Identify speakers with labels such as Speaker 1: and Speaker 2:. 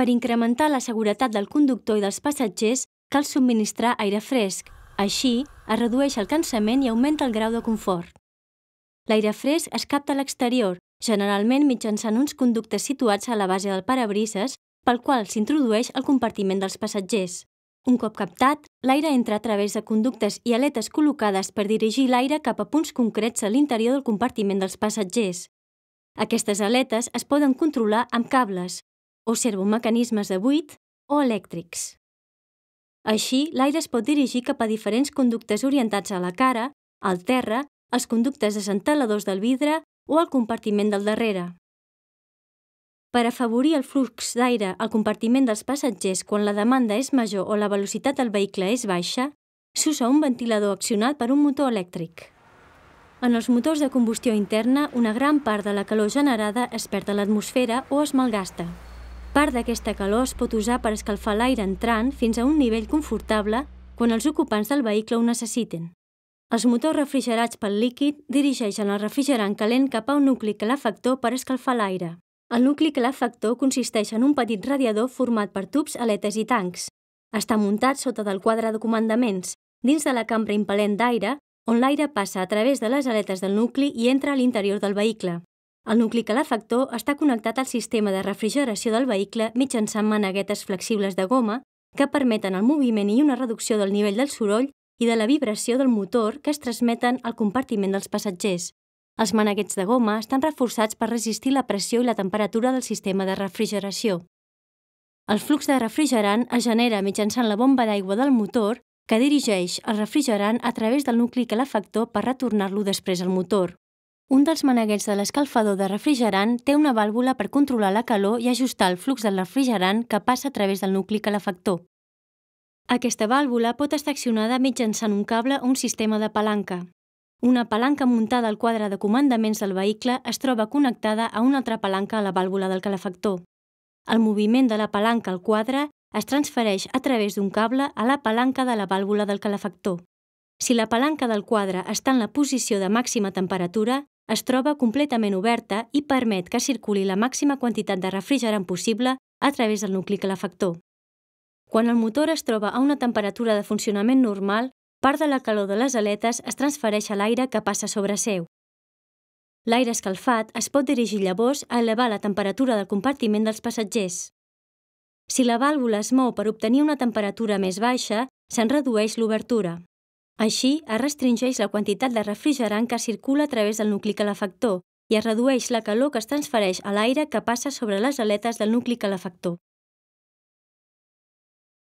Speaker 1: Per incrementar la seguretat del conductor i dels passatgers, cal subministrar aire fresc. Així, es redueix el cansament i augmenta el grau de confort. L'aire fresc es capta a l'exterior, generalment mitjançant uns conductes situats a la base del parabrises, pel qual s'introdueix el compartiment dels passatgers. Un cop captat, l'aire entra a través de conductes i aletes col·locades per dirigir l'aire cap a punts concrets a l'interior del compartiment dels passatgers. Aquestes aletes es poden controlar amb cables, o servomecanismes de buit o elèctrics. Així, l'aire es pot dirigir cap a diferents conductes orientats a la cara, al terra, als conductes desenteladors del vidre o al compartiment del darrere. Per afavorir el flux d'aire al compartiment dels passatgers quan la demanda és major o la velocitat del vehicle és baixa, s'usa un ventilador accionat per un motor elèctric. En els motors de combustió interna, una gran part de la calor generada es perd a l'atmosfera o es malgasta. Part d'aquesta calor es pot usar per escalfar l'aire entrant fins a un nivell confortable quan els ocupants del vehicle ho necessiten. Els motors refrigerats pel líquid dirigeixen el refrigerant calent cap a un nucli calefactor per escalfar l'aire. El nucli calefactor consisteix en un petit radiador format per tubs, aletes i tancs. Està muntat sota del quadre de comandaments, dins de la cambra impel·lent d'aire, on l'aire passa a través de les aletes del nucli i entra a l'interior del vehicle. El nucli calefactor està connectat al sistema de refrigeració del vehicle mitjançant maneguetes flexibles de goma que permeten el moviment i una reducció del nivell del soroll i de la vibració del motor que es transmeten al compartiment dels passatgers. Els maneguets de goma estan reforçats per resistir la pressió i la temperatura del sistema de refrigeració. El flux de refrigerant es genera mitjançant la bomba d'aigua del motor que dirigeix el refrigerant a través del nucli calefactor per retornar-lo després al motor. Un dels maneguets de l'escalfador de refrigerant té una vàlvula per controlar la calor i ajustar el flux del refrigerant que passa a través del nucli calefactor. Aquesta vàlvula pot estar accionada mitjançant un cable o un sistema de palanca. Una palanca muntada al quadre de comandaments del vehicle es troba connectada a una altra palanca a la vàlvula del calefactor. El moviment de la palanca al quadre es transfereix a través d'un cable a la palanca de la vàlvula del calefactor. Si la palanca del quadre està en la posició de màxima temperatura, es troba completament oberta i permet que circuli la màxima quantitat de refrigerant possible a través del nucli calefactor. Quan el motor es troba a una temperatura de funcionament normal, part de la calor de les aletes es transfereix a l'aire que passa sobre seu. L'aire escalfat es pot dirigir llavors a elevar la temperatura del compartiment dels passatgers. Si la vàlvula es mou per obtenir una temperatura més baixa, se'n redueix l'obertura. Així, es restringeix la quantitat de refrigerant que circula a través del nucli calefactor i es redueix la calor que es transfereix a l'aire que passa sobre les aletes del nucli calefactor.